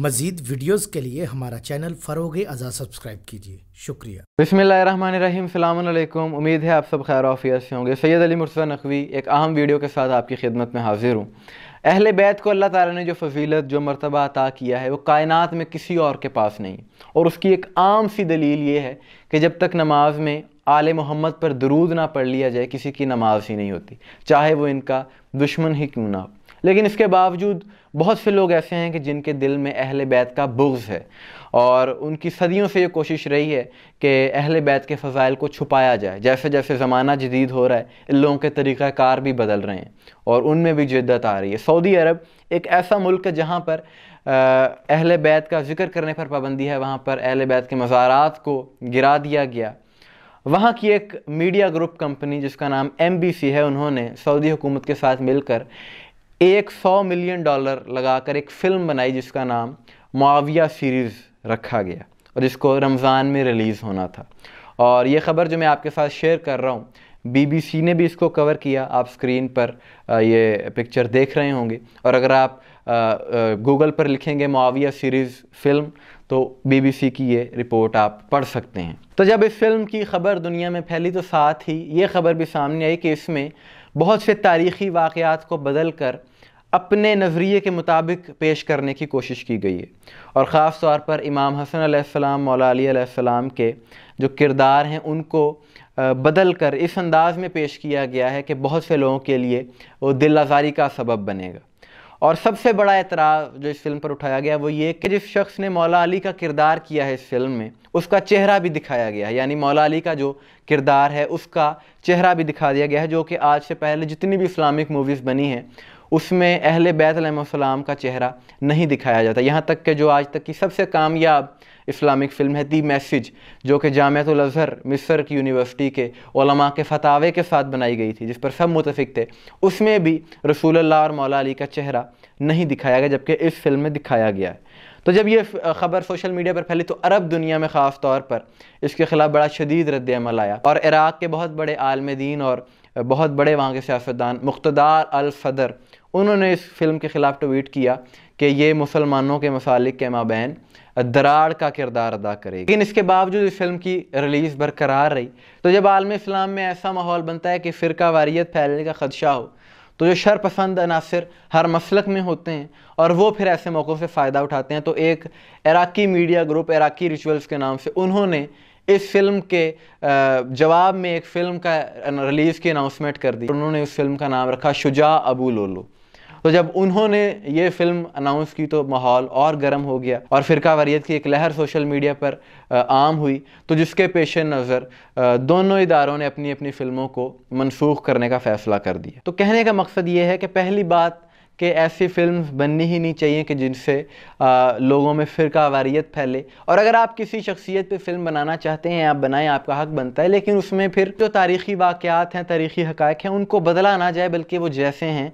मजीद videos के लिए हमारा चैनल फ़रोग अज़ा सब्सक्राइब कीजिए शुक्रिया बसमीम अल्लाम उम्मीद है आप सब खैर ऑफियर से होंगे सैयद अली मुर्सा नकवी एक अहम वीडियो के साथ आपकी खिदमत में हाजिर हूँ अहल बैत को अल्लाह ताला ने जो फजीलत जो मरतबा अता किया है वो कायनात में किसी और के पास नहीं और उसकी एक आम सी दलील ये है कि जब तक नमाज में आल मोहम्मद पर दरूद ना पढ़ लिया जाए किसी की नमाज ही नहीं होती चाहे वो इनका दुश्मन ही क्यों ना हो लेकिन इसके बावजूद बहुत से लोग ऐसे हैं कि जिनके दिल में अहल बैत का बुग्ज़ है और उनकी सदियों से ये कोशिश रही है कि अहल बैत के फ़ज़ाइल को छुपाया जाए जैसे जैसे ज़माना जदीद हो रहा है इन लोगों के तरीक़ाकार भी बदल रहे हैं और उनमें भी जिद्दत आ रही है सऊदी अरब एक ऐसा मुल्क है जहाँ पर अहल बैत का जिक्र करने पर पाबंदी है वहाँ पर अहल बैत के मज़ारात को गिरा दिया गया वहाँ की एक मीडिया ग्रुप कंपनी जिसका नाम एम बी सी है उन्होंने सऊदी हुकूमत के साथ मिलकर एक सौ मिलियन डॉलर लगाकर एक फ़िल्म बनाई जिसका नाम मुआविया सीरीज़ रखा गया और इसको रमज़ान में रिलीज़ होना था और ये ख़बर जो मैं आपके साथ शेयर कर रहा हूँ बीबीसी ने भी इसको कवर किया आप स्क्रीन पर ये पिक्चर देख रहे होंगे और अगर आप गूगल पर लिखेंगे मुआविया सीरीज़ फ़िल्म तो बीबीसी की ये रिपोर्ट आप पढ़ सकते हैं तो जब इस फिल्म की ख़बर दुनिया में फैली तो साथ ही ये ख़बर भी सामने आई कि इसमें बहुत से तारीख़ी वाक़ात को बदल कर अपने नज़रिए के मुताबिक पेश करने की कोशिश की गई है और ख़ास तौर पर इमाम हसन सलाम मौला के जो किरदार हैं उनको बदल कर इस अंदाज़ में पेश किया गया है कि बहुत से लोगों के लिए वो दिल आज़ारी का सबब बनेगा और सबसे बड़ा एतराज़ जो इस फिल्म पर उठाया गया वो ये कि जिस शख्स ने मौला अली का किरदार किया है इस फिल्म में उसका चेहरा भी दिखाया गया है यानी मौला अली का जो किरदार है उसका चेहरा भी दिखा दिया गया है जो कि आज से पहले जितनी भी इस्लामिक मूवीज़ बनी हैं उसमें अहल बैतम का चेहरा नहीं दिखाया जाता यहाँ तक के जो आज तक की सबसे कामयाब इस्लामिक फ़िल्म है दी मैसेज जो कि जामतुल अज़हर मिसर की यूनिवर्सिटी के ओलमा के फतावे के साथ बनाई गई थी जिस पर सब मुतफिक थे उसमें भी रसूल अल्लाह और मौला अली का चेहरा नहीं दिखाया गया जबकि इस फिल्म में दिखाया गया है तो जब ये ख़बर सोशल मीडिया पर फैली तो अरब दुनिया में ख़ास तौर पर इसके ख़िलाफ़ बड़ा शदीद रद्दमल आया और इराक़ के बहुत बड़े आलम दीन और बहुत बड़े वहाँ के सियासतदान मुख्तदार अल सदर उन्होंने इस फिल्म के ख़िलाफ़ ट्वीट किया कि ये मुसलमानों के मसालिक के माबैन दरार का किरदार अदा करेगी लेकिन इसके बावजूद इस फिल्म की रिलीज़ बरकरार रही तो जब आलम इस्लाम में ऐसा माहौल बनता है कि फ़िरका वारियत फैलने का खदशा हो तो जो शरपसंद अनासर हर मसलक में होते हैं और वो फिर ऐसे मौक़ों से फ़ायदा उठाते हैं तो एक Iraqi media group Iraqi rituals के नाम से उन्होंने इस फिल्म के जवाब में एक फ़िल्म का रिलीज़ की अनाउंसमेंट कर दी उन्होंने उस फिल्म का नाम रखा शुजा अबू लोलो तो जब उन्होंने ये फिल्म अनाउंस की तो माहौल और गर्म हो गया और फिरका वरीत की एक लहर सोशल मीडिया पर आम हुई तो जिसके पेश नज़र दोनों इदारों ने अपनी अपनी फिल्मों को मनसूख करने का फ़ैसला कर दिया तो कहने का मकसद ये है कि पहली बात कि ऐसी फिल्म बननी ही नहीं चाहिए कि जिनसे लोगों में फिर वारियत फैले और अगर आप किसी शख्सियत पे फिल्म बनाना चाहते हैं आप बनाएं आपका हक बनता है लेकिन उसमें फिर जो तारीख़ी वाक़ात हैं तारीख़ी हकायक हैं उनको बदला ना जाए बल्कि वो जैसे हैं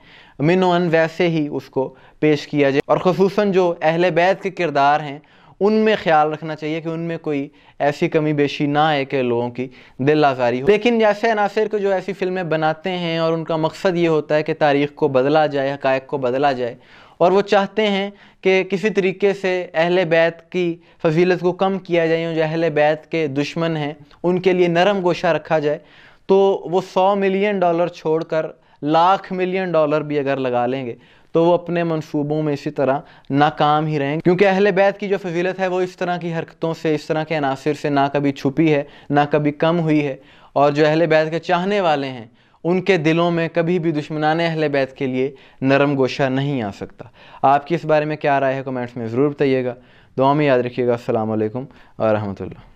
मिनोन वैसे ही उसको पेश किया जाए और खसूस जो अहल बैत के किरदार हैं उनमें ख्याल रखना चाहिए कि उनमें कोई ऐसी कमी बेशी ना आए कि लोगों की दिल आज़ारी हो लेकिन जैसे अनासर को जो ऐसी फ़िल्में बनाते हैं और उनका मकसद ये होता है कि तारीख़ को बदला जाए हकायक को बदला जाए और वो चाहते हैं कि किसी तरीके से अहल बैत की फजीलत को कम किया जाए जो अहल बैत के दुश्मन हैं उनके लिए नरम गोशा रखा जाए तो वो सौ मिलियन डॉलर छोड़कर लाख मिलियन डॉलर भी अगर लगा लेंगे तो वो अपने मनसूबों में इसी तरह नाकाम ही रहेंगे क्योंकि अहल बैत की जो फजीलत है वो इस तरह की हरकतों से इस तरह के अनासर से ना कभी छुपी है ना कभी कम हुई है और जो अहल बैत के चाहने वाले हैं उनके दिलों में कभी भी दुश्मनान अहल बैत के लिए नरम गोशा नहीं आ सकता आपकी इस बारे में क्या राय है कमेंट्स में ज़रूर बताइएगा दुआ में याद रखिएगा असल वरहमल